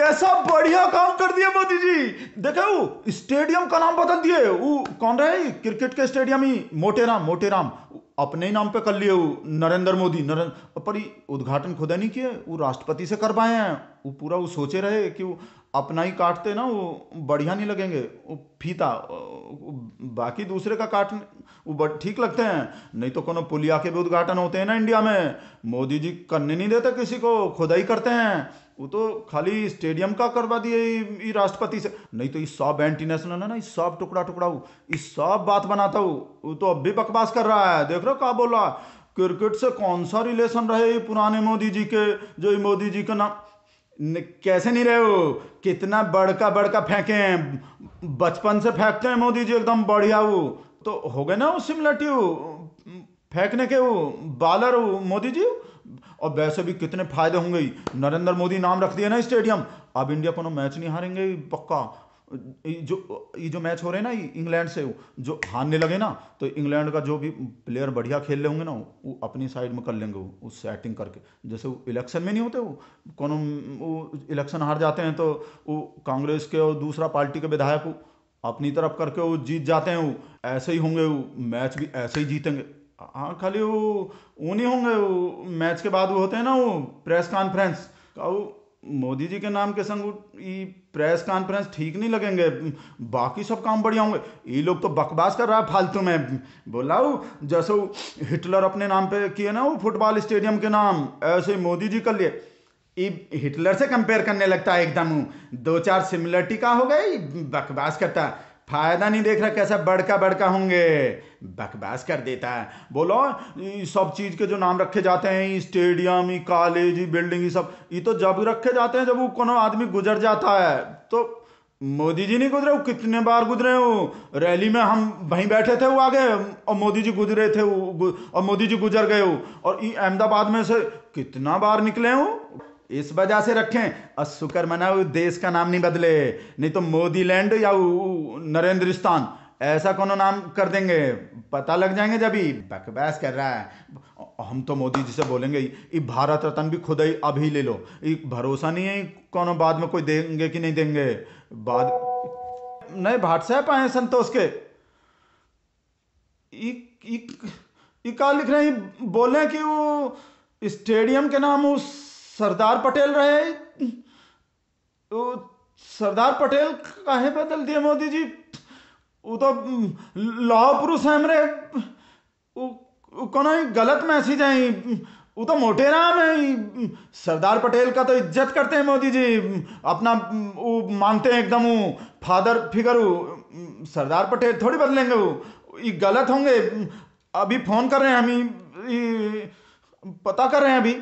कैसा बढ़िया काम कर दिया मोदी जी देखे वो स्टेडियम का नाम बदल दिए वो कौन रहे क्रिकेट के स्टेडियम ही मोटेराम मोटेराम अपने ही नाम पे कर लिए नरेंद्र मोदी नरेंद्र पर उद्घाटन खुद नहीं किए वो राष्ट्रपति से कर पाए हैं वो पूरा वो सोचे रहे कि वो अपना ही काटते ना वो बढ़िया नहीं लगेंगे वो फीता बाकी दूसरे का काटने बट ठीक लगते हैं नहीं तो कोनो पुलिया के भी उद्घाटन होते हैं ना इंडिया में मोदी जी करने नहीं देते किसी को खुदाई करते हैं वो तो खाली स्टेडियम का करवा दिए राष्ट्रपति से नहीं तो ये सब एंटी नेशनल है ना ये सब टुकड़ा टुकड़ा ये सब बात बनाता हूँ वो तो अब भी बकवास कर रहा है देख रहे हो क्या बोल रहा क्रिकेट से कौन सा रिलेशन रहे ये पुराने मोदी जी के जो ये मोदी जी का नाम कैसे नहीं रहे हो कितना बड़का बड़का फेंके हैं बचपन से फेंकते हैं मोदी जी एकदम बढ़िया वो तो हो गए ना वो सिमिलरिटी फेंकने के वो बालर वो मोदी जी और वैसे भी कितने फायदे होंगे नरेंद्र मोदी नाम रख दिया ना स्टेडियम अब इंडिया को मैच नहीं हारेंगे पक्का जो ये जो मैच हो रहे हैं ना इंग्लैंड से जो हारने लगे ना तो इंग्लैंड का जो भी प्लेयर बढ़िया खेल रहे होंगे ना वो अपनी साइड में कर लेंगे वो उस सेटिंग करके जैसे वो इलेक्शन में नहीं होते वो कौन वो इलेक्शन हार जाते हैं तो वो कांग्रेस के और दूसरा पार्टी के विधायक अपनी तरफ करके वो जीत जाते हैं वो ऐसे ही होंगे वो मैच भी ऐसे ही जीतेंगे हाँ खाली वो वो नहीं होंगे वो मैच के बाद वो होते हैं ना वो प्रेस कॉन्फ्रेंस वो मोदी जी के नाम के संग ये प्रेस कॉन्फ्रेंस ठीक नहीं लगेंगे बाकी सब काम बढ़िया होंगे ये लोग तो बकवास कर रहा है फालतू में बोला वो जैसे वो हिटलर अपने नाम पे किए ना वो फुटबॉल स्टेडियम के नाम ऐसे मोदी जी कर लिए हिटलर से कंपेयर करने लगता है एकदम दो चार सिमिलरिटी का हो गए बकवास करता फायदा नहीं देख रहा कैसा बड़का बड़का होंगे बकवास कर देता है बोलो सब चीज के जो नाम रखे जाते हैं स्टेडियम ही कॉलेज ही बिल्डिंग ही सब ये तो जब रखे जाते हैं जब वो कोनो आदमी गुजर जाता है तो मोदी जी नहीं गुजरे वो कितने बार गुजरे हो रैली में हम वहीं बैठे थे वो आगे और मोदी जी गुजरे थे वो और मोदी जी गुजर गए हो और अहमदाबाद में से कितना बार निकले हूँ इस वजह से रखें और शुक्र मना देश का नाम नहीं बदले नहीं तो मोदी लैंड या नरेंद्रिस्तान ऐसा कौन नाम कर देंगे पता लग जाएंगे जब ही बकबैस कर रहा है हम तो मोदी जी से बोलेंगे ये भारत रत्न भी खुद ही अभी ले लो ये भरोसा नहीं है कौन बाद में कोई देंगे कि नहीं देंगे बाद नहीं भाट साहब आए संतोष के इक, इक, इक लिख रहे हैं बोले कि वो स्टेडियम के नाम उस सरदार पटेल रहे तो सरदार पटेल काहे बदल दिए मोदी जी वो तो लौह पुरुष है हमरे कोई गलत मैसेज है वो तो मोटे नाम है सरदार पटेल का तो इज्जत करते हैं मोदी जी अपना वो मानते हैं एकदम वो फादर फिगर वो सरदार पटेल थोड़ी बदलेंगे वो ये गलत होंगे अभी फोन कर रहे हैं हम पता कर रहे हैं अभी